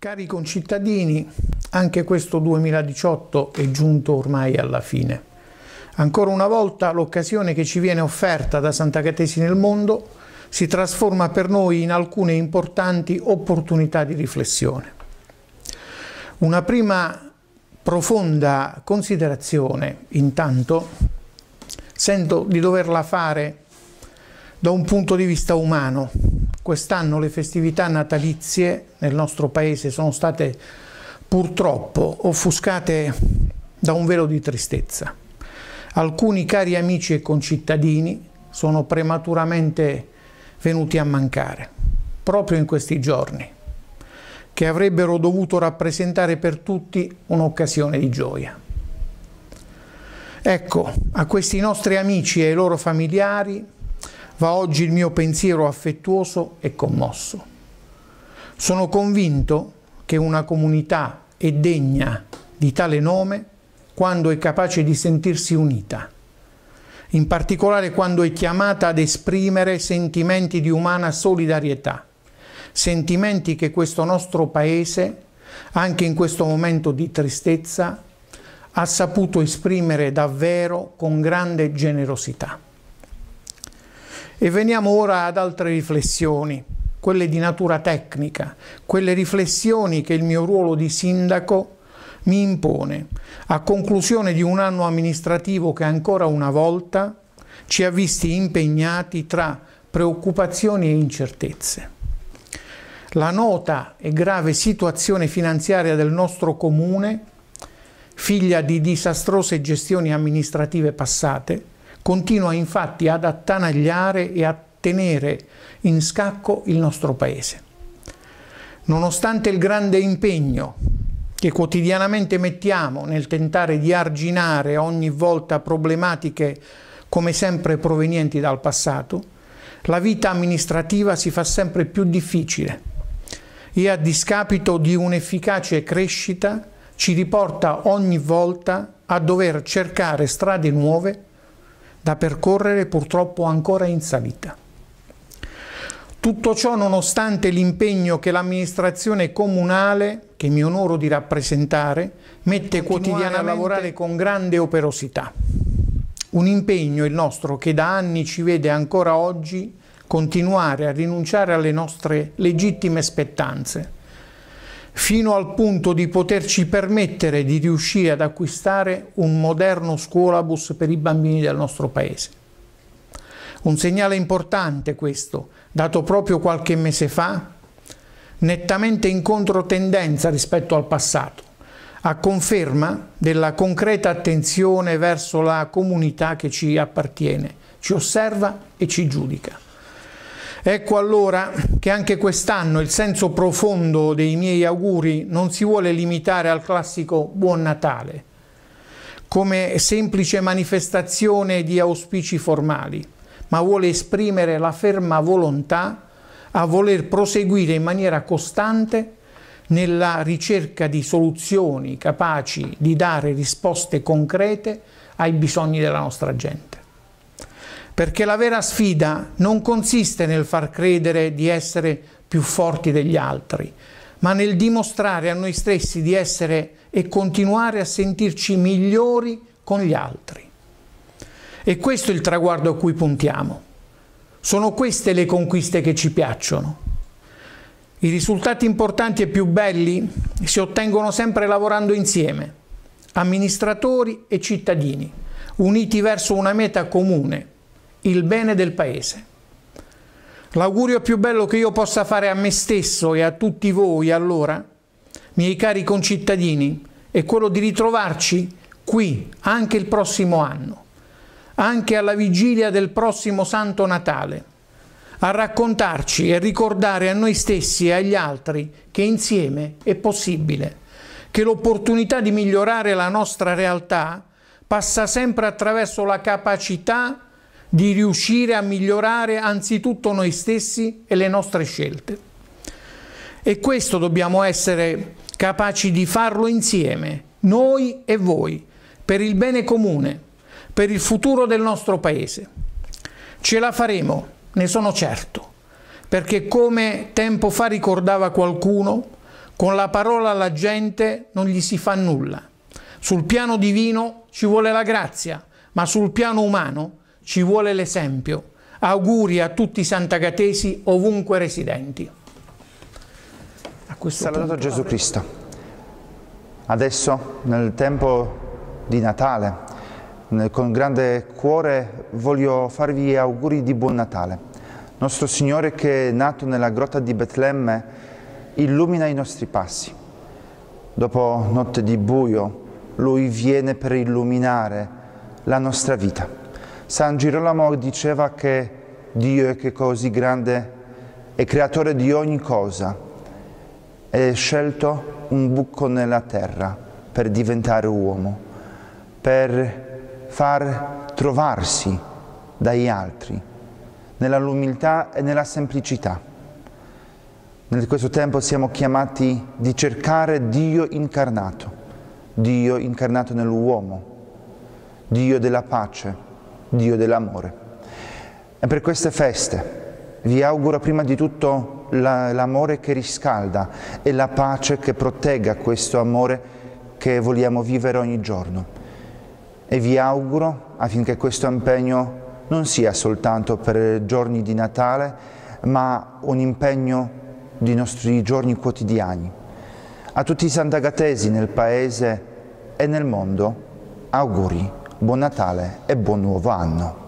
Cari concittadini, anche questo 2018 è giunto ormai alla fine. Ancora una volta l'occasione che ci viene offerta da Santa Catesi nel mondo si trasforma per noi in alcune importanti opportunità di riflessione. Una prima profonda considerazione, intanto, sento di doverla fare da un punto di vista umano, Quest'anno le festività natalizie nel nostro paese sono state purtroppo offuscate da un velo di tristezza. Alcuni cari amici e concittadini sono prematuramente venuti a mancare, proprio in questi giorni, che avrebbero dovuto rappresentare per tutti un'occasione di gioia. Ecco, a questi nostri amici e ai loro familiari va oggi il mio pensiero affettuoso e commosso. Sono convinto che una comunità è degna di tale nome quando è capace di sentirsi unita, in particolare quando è chiamata ad esprimere sentimenti di umana solidarietà, sentimenti che questo nostro Paese, anche in questo momento di tristezza, ha saputo esprimere davvero con grande generosità. E veniamo ora ad altre riflessioni, quelle di natura tecnica, quelle riflessioni che il mio ruolo di sindaco mi impone, a conclusione di un anno amministrativo che ancora una volta ci ha visti impegnati tra preoccupazioni e incertezze. La nota e grave situazione finanziaria del nostro comune, figlia di disastrose gestioni amministrative passate, Continua infatti ad attanagliare e a tenere in scacco il nostro Paese. Nonostante il grande impegno che quotidianamente mettiamo nel tentare di arginare ogni volta problematiche come sempre provenienti dal passato, la vita amministrativa si fa sempre più difficile e a discapito di un'efficace crescita ci riporta ogni volta a dover cercare strade nuove da percorrere purtroppo ancora in salita. Tutto ciò nonostante l'impegno che l'amministrazione comunale, che mi onoro di rappresentare, mette quotidianamente a lavorare con grande operosità. Un impegno il nostro che da anni ci vede ancora oggi continuare a rinunciare alle nostre legittime spettanze, fino al punto di poterci permettere di riuscire ad acquistare un moderno scuolabus per i bambini del nostro paese. Un segnale importante questo, dato proprio qualche mese fa, nettamente in controtendenza rispetto al passato, a conferma della concreta attenzione verso la comunità che ci appartiene, ci osserva e ci giudica. Ecco allora che anche quest'anno il senso profondo dei miei auguri non si vuole limitare al classico Buon Natale, come semplice manifestazione di auspici formali, ma vuole esprimere la ferma volontà a voler proseguire in maniera costante nella ricerca di soluzioni capaci di dare risposte concrete ai bisogni della nostra gente perché la vera sfida non consiste nel far credere di essere più forti degli altri, ma nel dimostrare a noi stessi di essere e continuare a sentirci migliori con gli altri. E questo è il traguardo a cui puntiamo. Sono queste le conquiste che ci piacciono. I risultati importanti e più belli si ottengono sempre lavorando insieme, amministratori e cittadini, uniti verso una meta comune il bene del paese. L'augurio più bello che io possa fare a me stesso e a tutti voi allora, miei cari concittadini, è quello di ritrovarci qui anche il prossimo anno, anche alla vigilia del prossimo Santo Natale, a raccontarci e ricordare a noi stessi e agli altri che insieme è possibile, che l'opportunità di migliorare la nostra realtà passa sempre attraverso la capacità di di riuscire a migliorare anzitutto noi stessi e le nostre scelte. E questo dobbiamo essere capaci di farlo insieme, noi e voi, per il bene comune, per il futuro del nostro Paese. Ce la faremo, ne sono certo, perché come tempo fa ricordava qualcuno, con la parola alla gente non gli si fa nulla. Sul piano divino ci vuole la grazia, ma sul piano umano ci vuole l'esempio. Auguri a tutti i santagatesi ovunque residenti. A questo Salutato punto, Gesù Cristo. Adesso, nel tempo di Natale, con grande cuore voglio farvi auguri di Buon Natale. Nostro Signore che è nato nella grotta di Betlemme illumina i nostri passi. Dopo notte di buio, Lui viene per illuminare la nostra vita San Girolamo diceva che Dio è che così grande, è creatore di ogni cosa, è scelto un buco nella terra per diventare uomo, per far trovarsi dagli altri, nell'umiltà e nella semplicità. Nel questo tempo siamo chiamati di cercare Dio incarnato, Dio incarnato nell'uomo, Dio della pace, Dio dell'amore. E per queste feste vi auguro prima di tutto l'amore che riscalda e la pace che protegga questo amore che vogliamo vivere ogni giorno. E vi auguro affinché questo impegno non sia soltanto per giorni di Natale, ma un impegno dei nostri giorni quotidiani. A tutti i santagatesi nel paese e nel mondo, auguri buon Natale e buon nuovo anno.